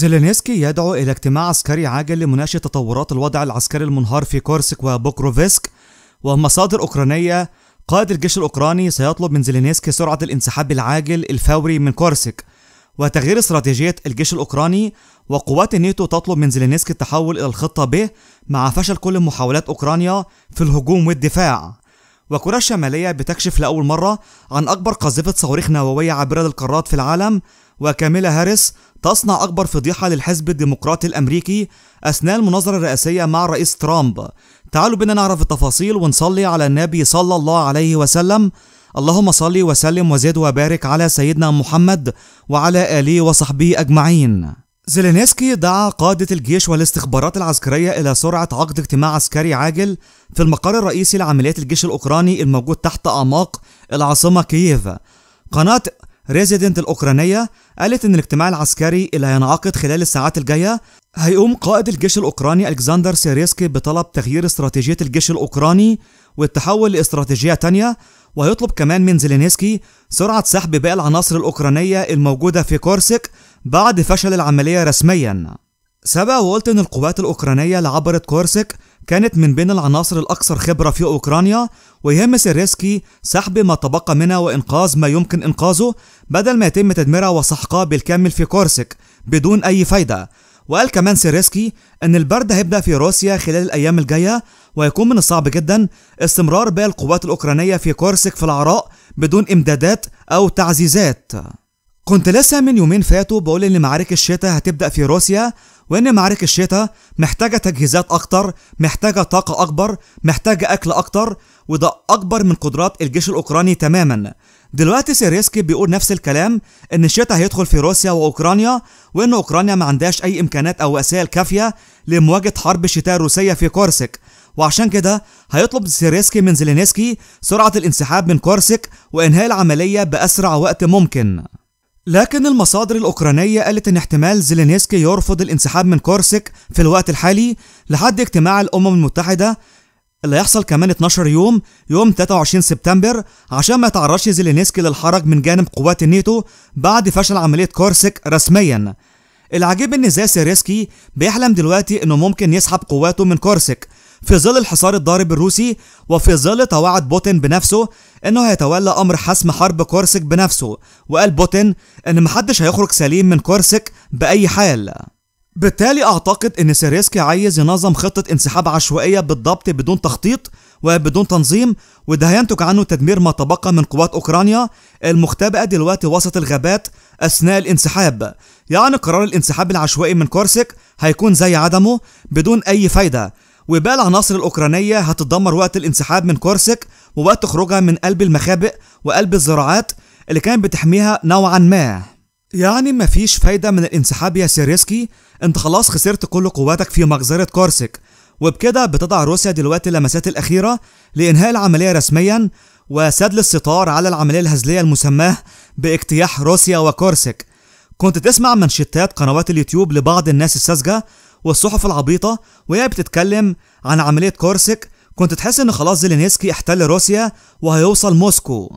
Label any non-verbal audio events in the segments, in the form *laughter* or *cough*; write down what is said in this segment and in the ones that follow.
زيلينسكي يدعو إلى اجتماع عسكري عاجل لمناقشة تطورات الوضع العسكري المنهار في كورسك وبوكروفسك ومصادر أوكرانية قائد الجيش الأوكراني سيطلب من زيلينسكي سرعة الانسحاب العاجل الفوري من كورسك وتغيير استراتيجية الجيش الأوكراني وقوات النيتو تطلب من زيلينسكي التحول إلى الخطة ب مع فشل كل محاولات أوكرانيا في الهجوم والدفاع وكوريا الشمالية بتكشف لأول مرة عن أكبر قذيفة صواريخ نووية عابرة للقارات في العالم وكاميلا هاريس تصنع أكبر فضيحة للحزب الديمقراطي الأمريكي أثناء المناظرة الرئاسية مع الرئيس ترامب تعالوا بنا نعرف التفاصيل ونصلي على النبي صلى الله عليه وسلم اللهم صلي وسلم وزد وبارك على سيدنا محمد وعلى آله وصحبه أجمعين زيلينسكي دعا قادة الجيش والاستخبارات العسكرية إلى سرعة عقد اجتماع عسكري عاجل في المقر الرئيسي لعمليات الجيش الأوكراني الموجود تحت أعماق العاصمة كييف قناة ريزيدنت الأوكرانية قالت إن الاجتماع العسكري اللي هينعقد خلال الساعات الجاية هيقوم قائد الجيش الأوكراني ألكسندر سيريسكي بطلب تغيير استراتيجية الجيش الأوكراني والتحول لاستراتيجية تانية وهيطلب كمان من زيلينسكي سرعة سحب باقي العناصر الأوكرانية الموجودة في كورسك بعد فشل العملية رسميا سبق وقلت إن القوات الأوكرانية اللي عبرت كورسك كانت من بين العناصر الأكثر خبرة في أوكرانيا ويهم سيريسكي سحب ما تبقى منها وإنقاذ ما يمكن إنقاذه بدل ما يتم تدميرها وسحقها بالكامل في كورسك بدون أي فايدة وقال كمان سيريسكي أن البرد هيبدأ في روسيا خلال الأيام الجاية ويكون من الصعب جدا استمرار باقي القوات الأوكرانية في كورسك في العراء بدون إمدادات أو تعزيزات كنت لسه من يومين فاتوا بقول ان معارك الشتاء هتبدا في روسيا وإن معارك الشتاء محتاجة تجهيزات أكتر محتاجة طاقة أكبر محتاجة أكل أكتر وده أكبر من قدرات الجيش الأوكراني تماما دلوقتي سيريسكي بيقول نفس الكلام إن الشتاء هيدخل في روسيا وأوكرانيا وإن أوكرانيا ما عندهاش أي إمكانات أو وسائل كافية لمواجهة حرب الشتاء الروسية في كورسك وعشان كده هيطلب سيريسكي من زيلينسكي سرعة الانسحاب من كورسك وإنهاء العملية بأسرع وقت ممكن لكن المصادر الأوكرانية قالت إن احتمال زيلينسكي يرفض الانسحاب من كورسك في الوقت الحالي لحد اجتماع الأمم المتحدة اللي هيحصل كمان 12 يوم يوم 23 سبتمبر عشان ما يتعرضش زيلينسكي للحرج من جانب قوات الناتو بعد فشل عملية كورسك رسميا العجيب ان زي سيريسكي بيحلم دلوقتي انه ممكن يسحب قواته من كورسك في ظل الحصار الضارب الروسي وفي ظل توعد بوتين بنفسه انه هيتولى امر حسم حرب كورسك بنفسه وقال بوتين ان محدش هيخرج سليم من كورسك باي حال بالتالي اعتقد ان سيريسكي عايز ينظم خطه انسحاب عشوائيه بالضبط بدون تخطيط وبدون تنظيم وده هينتج عنه تدمير ما تبقى من قوات اوكرانيا المختبئه دلوقتي وسط الغابات اثناء الانسحاب يعني قرار الانسحاب العشوائي من كورسك هيكون زي عدمه بدون اي فايده وباقي العناصر الأوكرانية هتتدمر وقت الانسحاب من كورسك ووقت خروجها من قلب المخابئ وقلب الزراعات اللي كانت بتحميها نوعا ما يعني مفيش فايدة من الانسحاب يا سيريسكي انت خلاص خسرت كل قواتك في مجزرة كورسك وبكده بتضع روسيا دلوقتي اللمسات الأخيرة لإنهاء العملية رسميا وسد الستار على العملية الهزلية المسماة باجتياح روسيا وكورسك كنت تسمع منشتات قنوات اليوتيوب لبعض الناس الساذجة والصحف العبيطة وهي بتتكلم عن عملية كورسك كنت تحس إن خلاص زيلينسكي احتل روسيا وهيوصل موسكو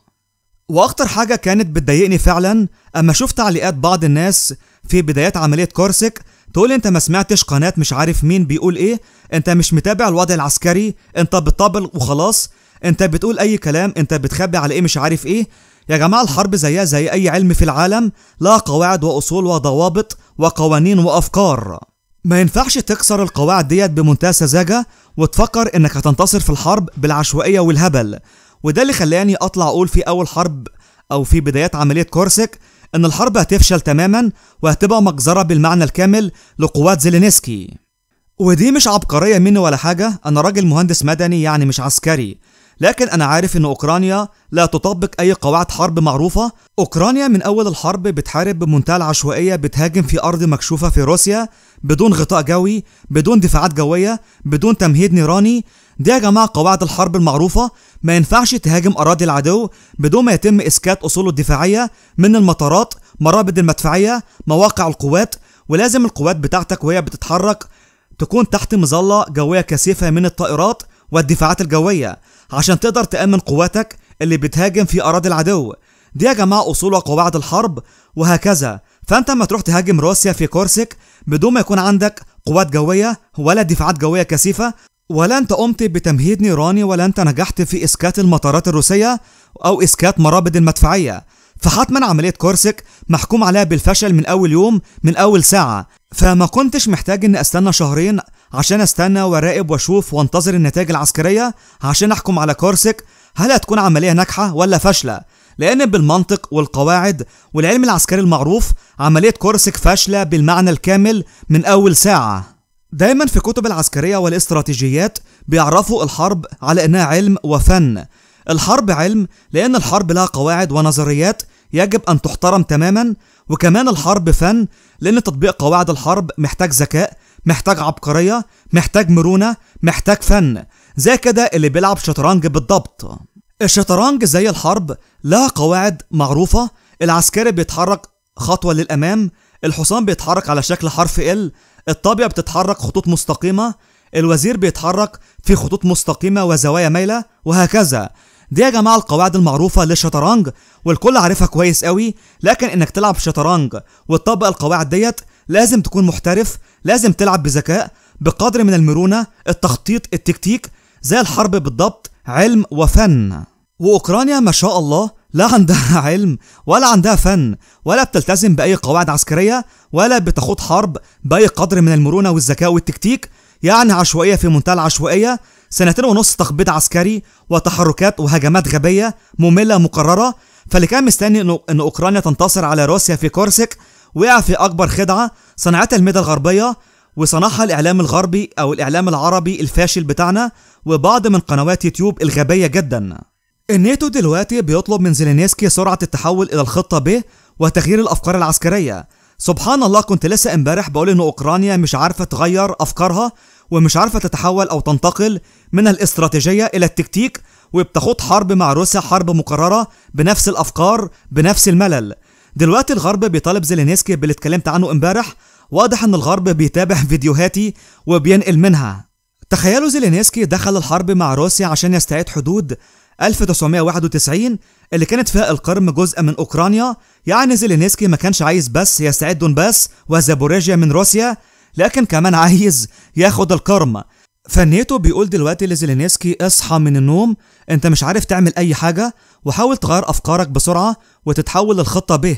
وأخطر حاجة كانت بتضايقني فعلا أما اشوف تعليقات بعض الناس في بدايات عملية كورسك تقول انت ما سمعتش قناة مش عارف مين بيقول ايه انت مش متابع الوضع العسكري انت بتطبل وخلاص انت بتقول اي كلام انت بتخبي على ايه مش عارف ايه يا جماعة الحرب زيها زي اي علم في العالم لها قواعد واصول وضوابط وقوانين وافكار ما ينفعش تكسر القواعد ديت بمنتهى السذاجة وتفكر انك هتنتصر في الحرب بالعشوائية والهبل وده اللي خلاني اطلع اقول في اول حرب او في بدايات عملية كورسك ان الحرب هتفشل تماما وهتبقى مجزرة بالمعنى الكامل لقوات زيلينسكي ودي مش عبقرية مني ولا حاجة انا راجل مهندس مدني يعني مش عسكري لكن أنا عارف إن أوكرانيا لا تطبق أي قواعد حرب معروفة أوكرانيا من أول الحرب بتحارب بمنتهى العشوائية بتهاجم في أرض مكشوفة في روسيا بدون غطاء جوي بدون دفاعات جوية بدون تمهيد نيراني دي يا جماعة قواعد الحرب المعروفة ما ينفعش تهاجم أراضي العدو بدون ما يتم إسكات أصوله الدفاعية من المطارات مرابد المدفعية مواقع القوات ولازم القوات بتاعتك وهي بتتحرك تكون تحت مظلة جوية كثيفة من الطائرات والدفاعات الجوية عشان تقدر تأمن قواتك اللي بتهاجم في أراضي العدو دي يا جماعة أصول وقواعد الحرب وهكذا فأنت ما تروح تهاجم روسيا في كورسك بدون ما يكون عندك قوات جوية ولا دفاعات جوية كثيفة ولا أنت قمت بتمهيد نيراني ولا أنت نجحت في إسكات المطارات الروسية أو إسكات مرابد المدفعية فحتما عملية كورسك محكوم عليها بالفشل من أول يوم من أول ساعة فما كنتش محتاج إني أستنى شهرين عشان استنى وراقب واشوف وانتظر النتائج العسكريه عشان احكم على كورسك هل هتكون عمليه ناجحه ولا فاشله لان بالمنطق والقواعد والعلم العسكري المعروف عمليه كورسك فاشله بالمعنى الكامل من اول ساعه دايما في كتب العسكريه والاستراتيجيات بيعرفوا الحرب على انها علم وفن الحرب علم لان الحرب لها قواعد ونظريات يجب ان تحترم تماما وكمان الحرب فن لان تطبيق قواعد الحرب محتاج ذكاء محتاج عبقرية محتاج مرونة محتاج فن زي كده اللي بيلعب شطرنج بالضبط الشطرنج زي الحرب لها قواعد معروفة العسكري بيتحرك خطوة للأمام الحصان بيتحرك على شكل حرف ال الطابية بتتحرك خطوط مستقيمة الوزير بيتحرك في خطوط مستقيمة وزوايا مايلة وهكذا دي يا جماعة القواعد المعروفة للشطرنج والكل عارفها كويس قوي لكن انك تلعب شطرنج وتطبق القواعد ديت لازم تكون محترف لازم تلعب بذكاء بقدر من المرونة التخطيط التكتيك زي الحرب بالضبط علم وفن وأوكرانيا ما شاء الله لا عندها *laughs* علم ولا عندها فن ولا بتلتزم بأي قواعد عسكرية ولا بتخوض حرب بأي قدر من المرونة والذكاء والتكتيك يعني عشوائية في منتهى العشوائية سنتين ونص تخبيط عسكري وتحركات وهجمات غبية مملة مكررة فاللي كان مستني إن أوكرانيا تنتصر على روسيا في كورسك وقع في أكبر خدعة صنعتها الميديا الغربية وصنعها الإعلام الغربي أو الإعلام العربي الفاشل بتاعنا وبعض من قنوات يوتيوب الغبية جدا النيتو دلوقتي بيطلب من زيلينسكي سرعة التحول إلى الخطة ب وتغيير الأفكار العسكرية سبحان الله كنت لسه امبارح بقول ان اوكرانيا مش عارفه تغير افكارها ومش عارفه تتحول او تنتقل من الاستراتيجيه الى التكتيك وبتخوض حرب مع روسيا حرب مكرره بنفس الافكار بنفس الملل دلوقتي الغرب بيطالب زيلينسكي باللي اتكلمت عنه امبارح واضح ان الغرب بيتابع *laughs* فيديوهاتي وبينقل منها تخيلوا زيلينسكي دخل الحرب مع روسيا عشان يستعيد حدود 1991 اللي كانت فيها القرم جزء من اوكرانيا يعني زيلينسكي ما كانش عايز بس يستعيد دونباس وزابوريجيا من روسيا لكن كمان عايز ياخد القرم فنيتو بيقول دلوقتي لزيلينسكي اصحى من النوم انت مش عارف تعمل اي حاجة وحاول تغير افكارك بسرعة وتتحول للخطة ب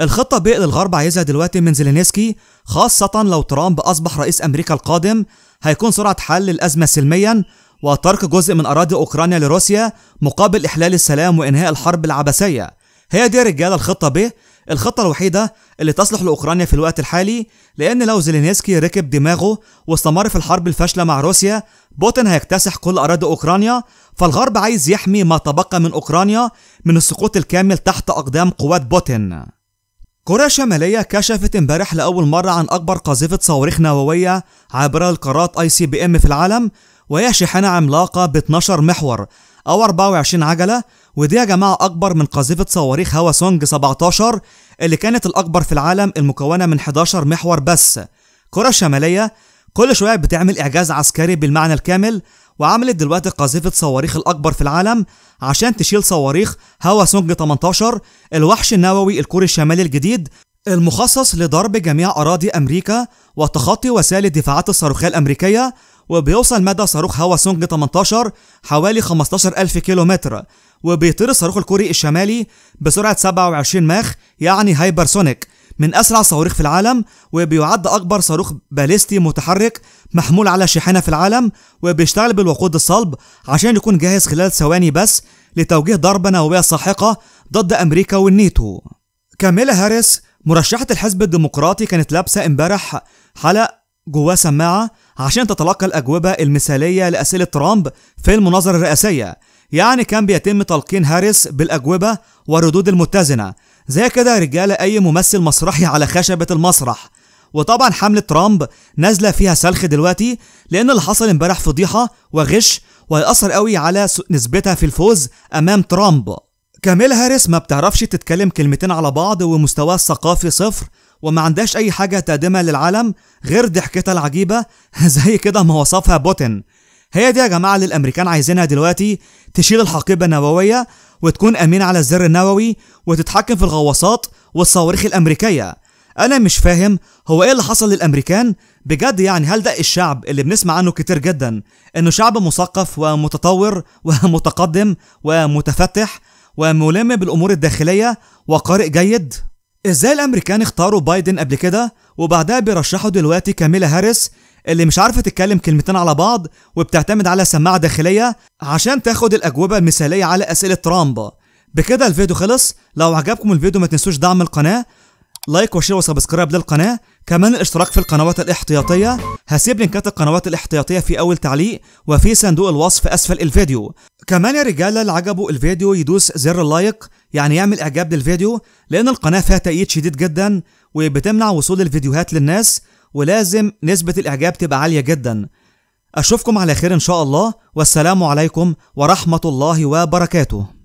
الخطة ب اللي الغرب عايزها دلوقتي من زيلينسكي خاصة لو ترامب اصبح رئيس امريكا القادم هيكون سرعة حل الازمة سلميا وترك جزء من اراضي اوكرانيا لروسيا مقابل احلال السلام وانهاء الحرب العبثية هي دي يا رجاله الخطه ب الخطة الوحيدة اللي تصلح لأوكرانيا في الوقت الحالي لأن لو زيلينسكي ركب دماغه واستمر في الحرب الفاشلة مع روسيا بوتين هيكتسح كل أراضي أوكرانيا فالغرب عايز يحمي ما تبقى من أوكرانيا من السقوط الكامل تحت أقدام قوات بوتين كوريا الشمالية كشفت امبارح لأول مرة عن أكبر قاذفة صواريخ نووية عبر القارات اي سي بي ام في العالم وهي شاحنة عملاقة ب 12 محور أو 24 عجلة ودي يا جماعة أكبر من قاذفة صواريخ هوا سونج 17 اللي كانت الأكبر في العالم المكونة من 11 محور بس كرة شمالية كل شوية بتعمل إعجاز عسكري بالمعنى الكامل وعملت دلوقتي قاذفة صواريخ الأكبر في العالم عشان تشيل صواريخ هوا سونج 18 الوحش النووي الكوري الشمالي الجديد المخصص لضرب جميع أراضي أمريكا وتخطي وسائل الدفاعات الصاروخية الأمريكية وبيوصل مدى صاروخ هوا سونج 18 حوالي 15000 كيلومتر وبيطير الصاروخ الكوري الشمالي بسرعة 27 ماخ يعني هايبرسونيك من أسرع صواريخ في العالم وبيعد أكبر صاروخ باليستي متحرك محمول على شاحنة في العالم وبيشتغل بالوقود الصلب عشان يكون جاهز خلال ثواني بس لتوجيه ضربة نووية ساحقة ضد أمريكا والنيتو كاميلا هاريس مرشحة الحزب الديمقراطي كانت لابسة امبارح حلق جواه سماعة عشان تتلقى الأجوبة المثالية لأسئلة ترامب في المناظرة الرئاسية يعني كان بيتم تلقين هاريس بالأجوبة والردود المتزنة زي كده رجالة أي ممثل مسرحي على خشبة المسرح وطبعا حملة ترامب نازلة فيها سلخ دلوقتي لأن اللي حصل امبارح فضيحة وغش وهيأثر قوي على نسبتها في الفوز أمام ترامب كاميل هاريس ما بتعرفش تتكلم كلمتين على بعض ومستواها الثقافي صفر وما عندهاش أي حاجة تقدمها للعالم غير ضحكتها العجيبة *laughs* زي كده ما وصفها بوتين هي دي يا جماعة اللي الأمريكان عايزينها دلوقتي تشيل الحقيبة النووية وتكون أمين على الزر النووي وتتحكم في الغواصات والصواريخ الأمريكية أنا مش فاهم هو إيه اللي حصل للأمريكان بجد يعني هل ده الشعب اللي بنسمع عنه كتير جدا إنه شعب مثقف ومتطور *laughs* ومتقدم ومتفتح وملم بالأمور الداخلية وقارئ جيد ازاي الامريكان اختاروا بايدن قبل كده وبعدها بيرشحوا دلوقتي كاميلا هاريس اللي مش عارفه تتكلم كلمتين على بعض وبتعتمد على سماعه داخليه عشان تاخد الاجوبه المثاليه على اسئله ترامب بكده الفيديو خلص لو عجبكم الفيديو ما تنسوش دعم القناه لايك وشير وسبسكرايب للقناه كمان الاشتراك في القنوات الاحتياطية هسيب لينكات القنوات الاحتياطية في أول تعليق وفي صندوق الوصف أسفل الفيديو كمان يا رجالة اللي عجبه الفيديو يدوس زر اللايك يعني يعمل إعجاب للفيديو لأن القناة فيها تأييد شديد جدا وبتمنع وصول الفيديوهات للناس ولازم نسبة الإعجاب تبقى عالية جدا أشوفكم على خير إن شاء الله والسلام عليكم ورحمة الله وبركاته